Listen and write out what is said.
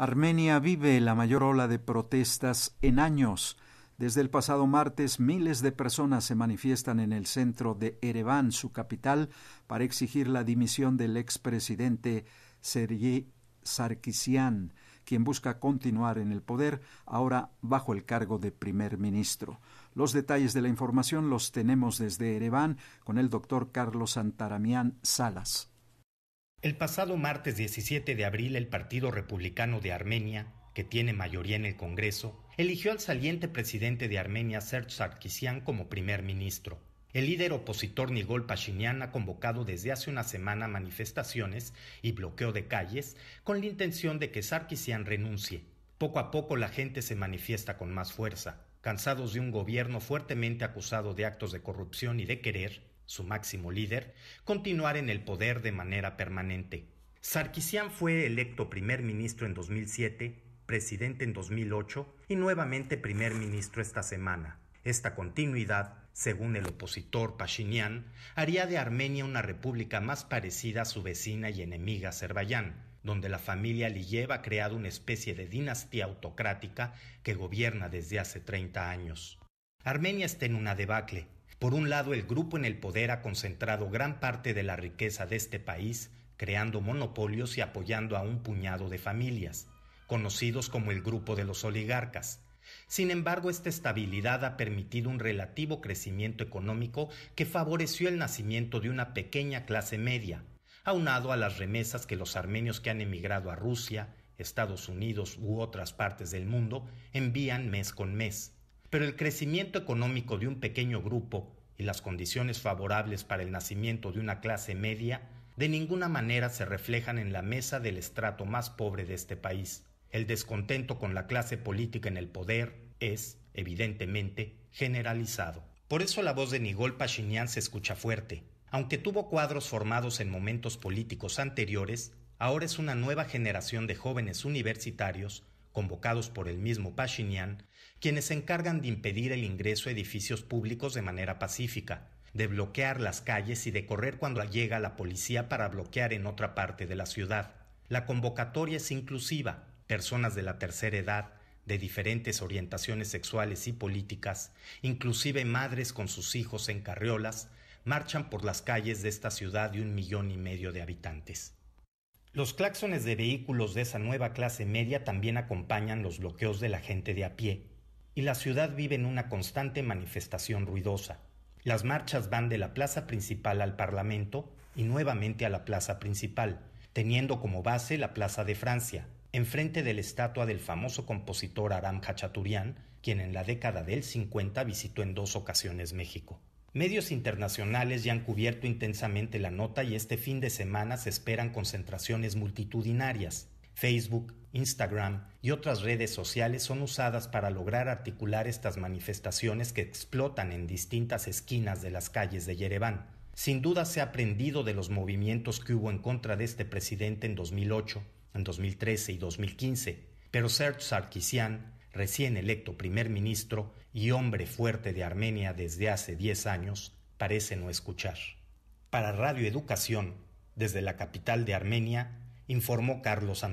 Armenia vive la mayor ola de protestas en años. Desde el pasado martes, miles de personas se manifiestan en el centro de Ereván, su capital, para exigir la dimisión del expresidente Sergei Sarkisian, quien busca continuar en el poder, ahora bajo el cargo de primer ministro. Los detalles de la información los tenemos desde Ereván con el doctor Carlos Santaramián Salas. El pasado martes 17 de abril el Partido Republicano de Armenia, que tiene mayoría en el Congreso, eligió al saliente presidente de Armenia Serge Sarkisian como primer ministro. El líder opositor Nigol Pashinyan ha convocado desde hace una semana manifestaciones y bloqueo de calles con la intención de que Sarkisian renuncie. Poco a poco la gente se manifiesta con más fuerza, cansados de un gobierno fuertemente acusado de actos de corrupción y de querer, su máximo líder, continuar en el poder de manera permanente. Sarkisian fue electo primer ministro en 2007, presidente en 2008 y nuevamente primer ministro esta semana. Esta continuidad, según el opositor Pashinyan, haría de Armenia una república más parecida a su vecina y enemiga Azerbaiyán, donde la familia Aliyev ha creado una especie de dinastía autocrática que gobierna desde hace 30 años. Armenia está en una debacle, por un lado, el grupo en el poder ha concentrado gran parte de la riqueza de este país, creando monopolios y apoyando a un puñado de familias, conocidos como el grupo de los oligarcas. Sin embargo, esta estabilidad ha permitido un relativo crecimiento económico que favoreció el nacimiento de una pequeña clase media, aunado a las remesas que los armenios que han emigrado a Rusia, Estados Unidos u otras partes del mundo envían mes con mes pero el crecimiento económico de un pequeño grupo y las condiciones favorables para el nacimiento de una clase media de ninguna manera se reflejan en la mesa del estrato más pobre de este país. El descontento con la clase política en el poder es, evidentemente, generalizado. Por eso la voz de Nigol Pashinyan se escucha fuerte. Aunque tuvo cuadros formados en momentos políticos anteriores, ahora es una nueva generación de jóvenes universitarios convocados por el mismo Pashinyan, quienes se encargan de impedir el ingreso a edificios públicos de manera pacífica, de bloquear las calles y de correr cuando llega la policía para bloquear en otra parte de la ciudad. La convocatoria es inclusiva. Personas de la tercera edad, de diferentes orientaciones sexuales y políticas, inclusive madres con sus hijos en carriolas, marchan por las calles de esta ciudad de un millón y medio de habitantes. Los claxones de vehículos de esa nueva clase media también acompañan los bloqueos de la gente de a pie, y la ciudad vive en una constante manifestación ruidosa. Las marchas van de la plaza principal al Parlamento y nuevamente a la plaza principal, teniendo como base la Plaza de Francia, enfrente de la estatua del famoso compositor Aram Khachaturian, quien en la década del 50 visitó en dos ocasiones México. Medios internacionales ya han cubierto intensamente la nota y este fin de semana se esperan concentraciones multitudinarias. Facebook, Instagram y otras redes sociales son usadas para lograr articular estas manifestaciones que explotan en distintas esquinas de las calles de Yerevan. Sin duda se ha aprendido de los movimientos que hubo en contra de este presidente en 2008, en 2013 y 2015, pero Serge Sarkisian, recién electo primer ministro y hombre fuerte de Armenia desde hace 10 años, parece no escuchar. Para Radio Educación, desde la capital de Armenia, informó Carlos